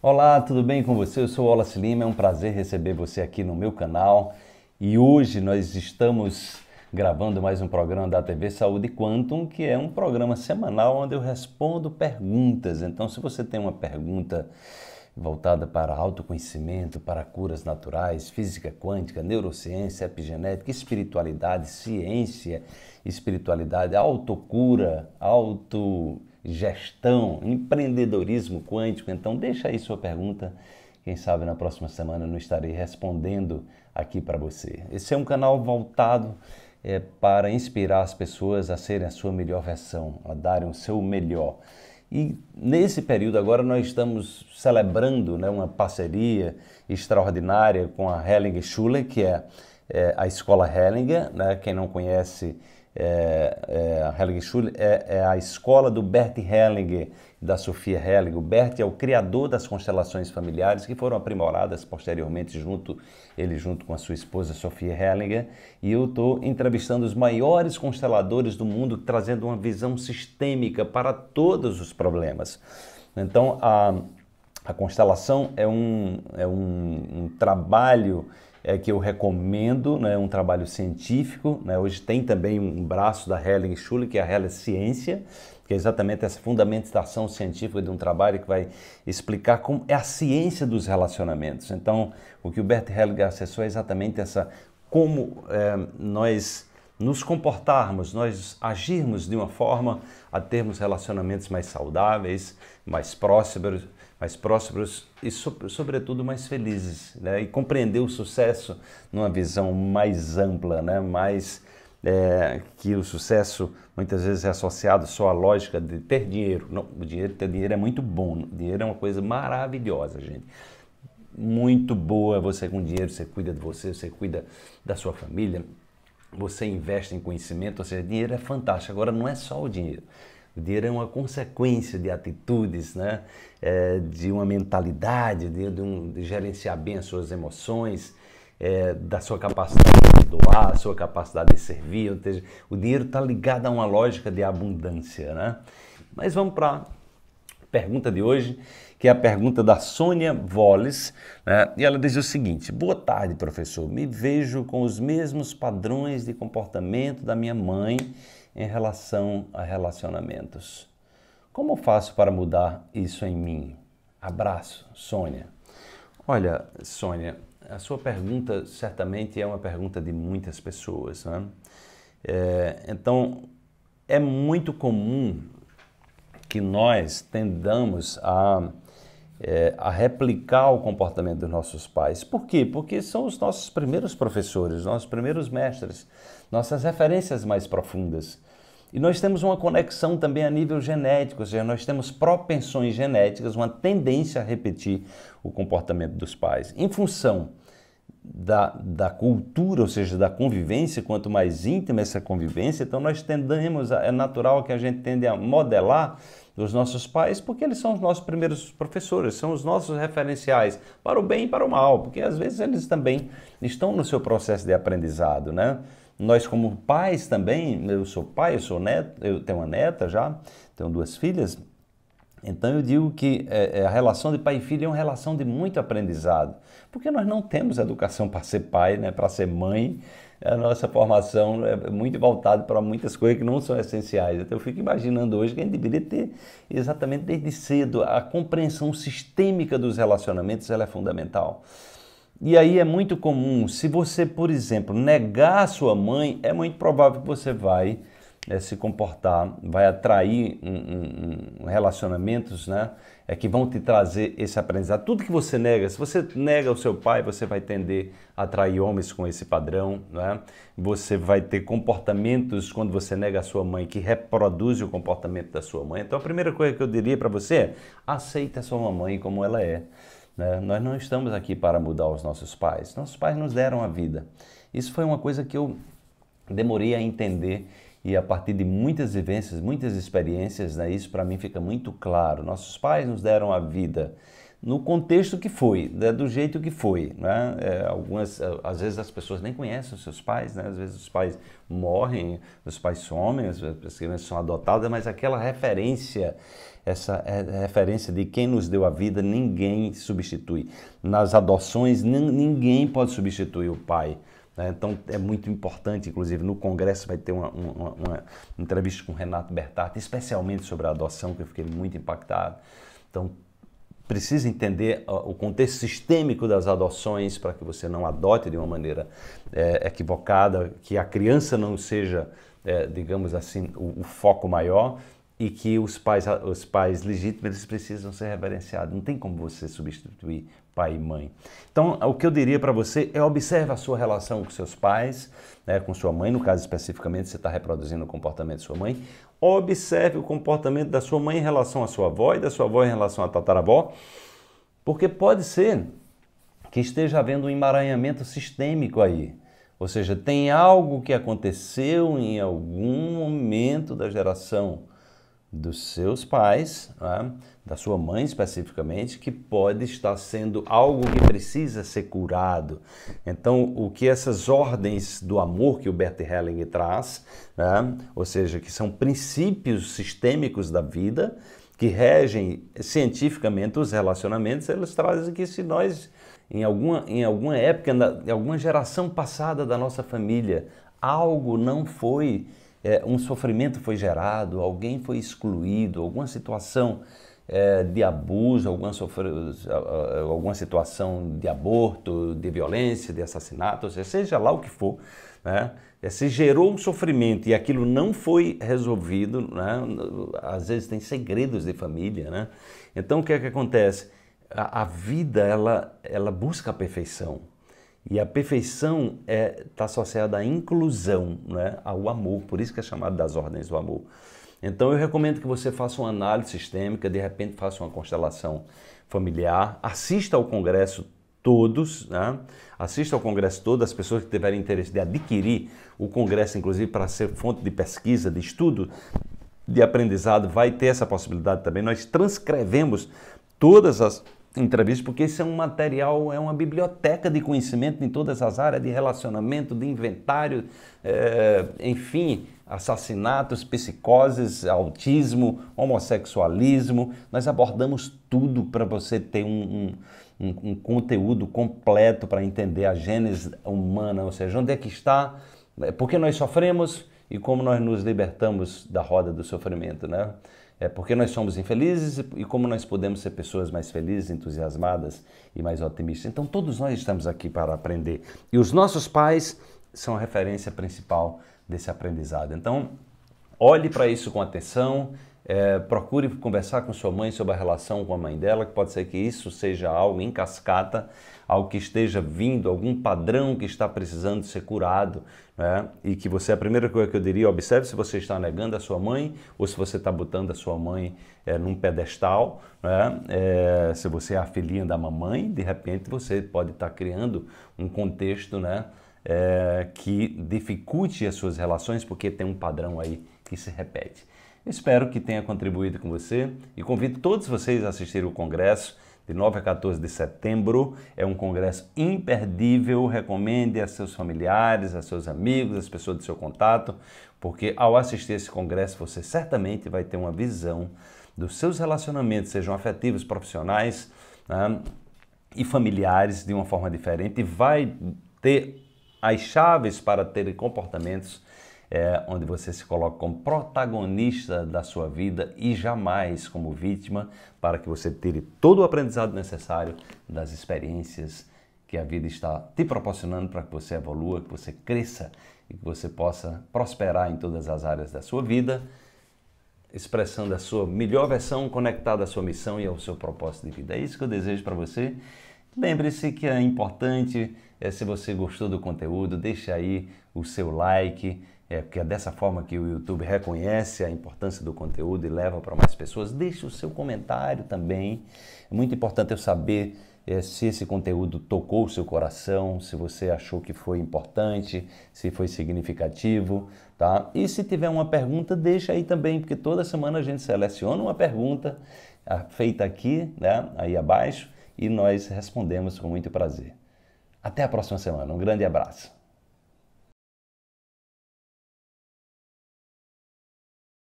Olá, tudo bem com você? Eu sou Wallace Lima, é um prazer receber você aqui no meu canal. E hoje nós estamos gravando mais um programa da TV Saúde Quantum, que é um programa semanal onde eu respondo perguntas. Então, se você tem uma pergunta voltada para autoconhecimento, para curas naturais, física quântica, neurociência, epigenética, espiritualidade, ciência, espiritualidade, autocura, auto gestão, empreendedorismo quântico. Então, deixa aí sua pergunta. Quem sabe na próxima semana eu não estarei respondendo aqui para você. Esse é um canal voltado é, para inspirar as pessoas a serem a sua melhor versão, a darem o seu melhor. E nesse período agora nós estamos celebrando né, uma parceria extraordinária com a Hellinger Schule, que é, é a escola Hellinger. Né? Quem não conhece, é, é, Hellig é, é, a escola do Bert Helling, da Sofia Helling. O Bert é o criador das constelações familiares que foram aprimoradas posteriormente junto ele junto com a sua esposa Sofia Helling. E eu estou entrevistando os maiores consteladores do mundo, trazendo uma visão sistêmica para todos os problemas. Então a, a constelação é um, é um, um trabalho é, que eu recomendo, né, um trabalho científico. Né? Hoje tem também um braço da Helen Schuller, que é a Helen Ciência, que é exatamente essa fundamentação científica de um trabalho que vai explicar como é a ciência dos relacionamentos. Então, o que o Bert Helling acessou é exatamente essa como é, nós nos comportarmos, nós agirmos de uma forma a termos relacionamentos mais saudáveis, mais prósperos, mais prósperos e, sobretudo, mais felizes. Né? E compreender o sucesso numa visão mais ampla, né? mais é, que o sucesso muitas vezes é associado só à lógica de ter dinheiro. Não, o dinheiro, ter dinheiro é muito bom. O dinheiro é uma coisa maravilhosa, gente. Muito boa você com dinheiro, você cuida de você, você cuida da sua família, você investe em conhecimento, ou seja, dinheiro é fantástico. Agora, não é só o dinheiro. O dinheiro é uma consequência de atitudes, né? É, de uma mentalidade, de, de, um, de, gerenciar bem as suas emoções, é, da sua capacidade de doar, sua capacidade de servir. Ou seja, o dinheiro está ligado a uma lógica de abundância. Né? Mas vamos para a pergunta de hoje, que é a pergunta da Sônia Voles. Né? E ela diz o seguinte: Boa tarde, professor. Me vejo com os mesmos padrões de comportamento da minha mãe em relação a relacionamentos. Como faço para mudar isso em mim? Abraço, Sônia. Olha, Sônia, a sua pergunta certamente é uma pergunta de muitas pessoas. Né? É, então, é muito comum que nós tendamos a é, a replicar o comportamento dos nossos pais. Por quê? Porque são os nossos primeiros professores, nossos primeiros mestres, nossas referências mais profundas. E nós temos uma conexão também a nível genético, ou seja, nós temos propensões genéticas, uma tendência a repetir o comportamento dos pais, em função da, da cultura, ou seja, da convivência, quanto mais íntima essa convivência, então nós tendemos, é natural que a gente tende a modelar os nossos pais, porque eles são os nossos primeiros professores, são os nossos referenciais para o bem e para o mal, porque às vezes eles também estão no seu processo de aprendizado, né? Nós como pais também, eu sou pai, eu sou neto, eu tenho uma neta já, tenho duas filhas, então eu digo que é, é, a relação de pai e filho é uma relação de muito aprendizado, porque nós não temos educação para ser pai, né, para ser mãe. A nossa formação é muito voltada para muitas coisas que não são essenciais. Então eu fico imaginando hoje que a gente deveria ter exatamente desde cedo a compreensão sistêmica dos relacionamentos, ela é fundamental. E aí é muito comum, se você, por exemplo, negar a sua mãe, é muito provável que você vai é, se comportar, vai atrair um, um, um relacionamentos né, é, que vão te trazer esse aprendizado. Tudo que você nega, se você nega o seu pai, você vai tender a atrair homens com esse padrão. Né? Você vai ter comportamentos quando você nega a sua mãe que reproduz o comportamento da sua mãe. Então a primeira coisa que eu diria para você é aceita a sua mamãe como ela é. Né? Nós não estamos aqui para mudar os nossos pais. Nossos pais nos deram a vida. Isso foi uma coisa que eu demorei a entender e a partir de muitas vivências, muitas experiências, né, isso para mim fica muito claro. Nossos pais nos deram a vida no contexto que foi, né, do jeito que foi. Né? É, algumas, às vezes as pessoas nem conhecem os seus pais, né? às vezes os pais morrem, os pais somem, as crianças são adotadas, mas aquela referência, essa é, é referência de quem nos deu a vida, ninguém substitui. Nas adoções, ninguém pode substituir o pai. Né? Então é muito importante, inclusive no Congresso vai ter uma, uma, uma entrevista com o Renato Bertatti, especialmente sobre a adoção, que eu fiquei muito impactado. Então precisa entender o contexto sistêmico das adoções para que você não adote de uma maneira é, equivocada, que a criança não seja, é, digamos assim, o, o foco maior e que os pais, os pais legítimos eles precisam ser reverenciados. Não tem como você substituir pai e mãe. Então, o que eu diria para você é observe a sua relação com seus pais, né, com sua mãe, no caso especificamente, você está reproduzindo o comportamento de sua mãe. Observe o comportamento da sua mãe em relação à sua avó e da sua avó em relação à tataravó, porque pode ser que esteja havendo um emaranhamento sistêmico aí. Ou seja, tem algo que aconteceu em algum momento da geração dos seus pais, né? da sua mãe especificamente, que pode estar sendo algo que precisa ser curado. Então, o que essas ordens do amor que o Bert Helling traz, né? ou seja, que são princípios sistêmicos da vida, que regem cientificamente os relacionamentos, eles trazem que se nós, em alguma, em alguma época, em alguma geração passada da nossa família, algo não foi é, um sofrimento foi gerado, alguém foi excluído, alguma situação é, de abuso, alguma, sofre, alguma situação de aborto, de violência, de assassinato, seja, lá o que for, né? É, se gerou um sofrimento e aquilo não foi resolvido, né? às vezes tem segredos de família, né? então o que é que acontece? A, a vida ela, ela busca a perfeição. E a perfeição está é, tá associada à inclusão, né? ao amor, por isso que é chamado das ordens do amor. Então eu recomendo que você faça uma análise sistêmica, de repente faça uma constelação familiar, assista ao congresso todos, né? assista ao congresso todas as pessoas que tiverem interesse de adquirir o congresso, inclusive para ser fonte de pesquisa, de estudo, de aprendizado, vai ter essa possibilidade também. Nós transcrevemos todas as entrevistas, porque esse é um material, é uma biblioteca de conhecimento em todas as áreas, de relacionamento, de inventário, é, enfim, assassinatos, psicoses, autismo, homossexualismo. Nós abordamos tudo para você ter um, um, um conteúdo completo para entender a gênese humana, ou seja, onde é que está, eh, por que nós sofremos e como nós nos libertamos da roda do sofrimento, né? É porque nós somos infelizes e como nós podemos ser pessoas mais felizes, entusiasmadas e mais otimistas. Então todos nós estamos aqui para aprender. E os nossos pais são a referência principal desse aprendizado. Então, olhe para isso com atenção, é, procure conversar com sua mãe sobre a relação com a mãe dela, que pode ser que isso seja algo em cascata, algo que esteja vindo, algum padrão que está precisando ser curado, né? E que você, a primeira coisa que eu diria, observe se você está negando a sua mãe ou se você está botando a sua mãe é, num pedestal, né? É, se você é a filhinha da mamãe, de repente você pode estar criando um contexto, né? É, que dificulte as suas relações porque tem um padrão aí que se repete. Espero que tenha contribuído com você e convido todos vocês a assistir o congresso de 9 a 14 de setembro. É um congresso imperdível. Recomende a seus familiares, a seus amigos, as pessoas do seu contato, porque ao assistir esse congresso você certamente vai ter uma visão dos seus relacionamentos, sejam afetivos, profissionais né, e familiares, de uma forma diferente. e Vai ter as chaves para ter comportamentos é onde você se coloca como protagonista da sua vida e jamais como vítima, para que você tire todo o aprendizado necessário das experiências que a vida está te proporcionando para que você evolua, que você cresça e que você possa prosperar em todas as áreas da sua vida, expressando a sua melhor versão, conectada à sua missão e ao seu propósito de vida. É isso que eu desejo para você. Lembre-se que é importante, é, se você gostou do conteúdo, deixe aí o seu like, é, porque é dessa forma que o YouTube reconhece a importância do conteúdo e leva para mais pessoas. Deixe o seu comentário também. É muito importante eu saber é, se esse conteúdo tocou o seu coração, se você achou que foi importante, se foi significativo, tá? E se tiver uma pergunta, deixa aí também, porque toda semana a gente seleciona uma pergunta feita aqui, né, aí abaixo, e nós respondemos com muito prazer. Até a próxima semana. Um grande abraço.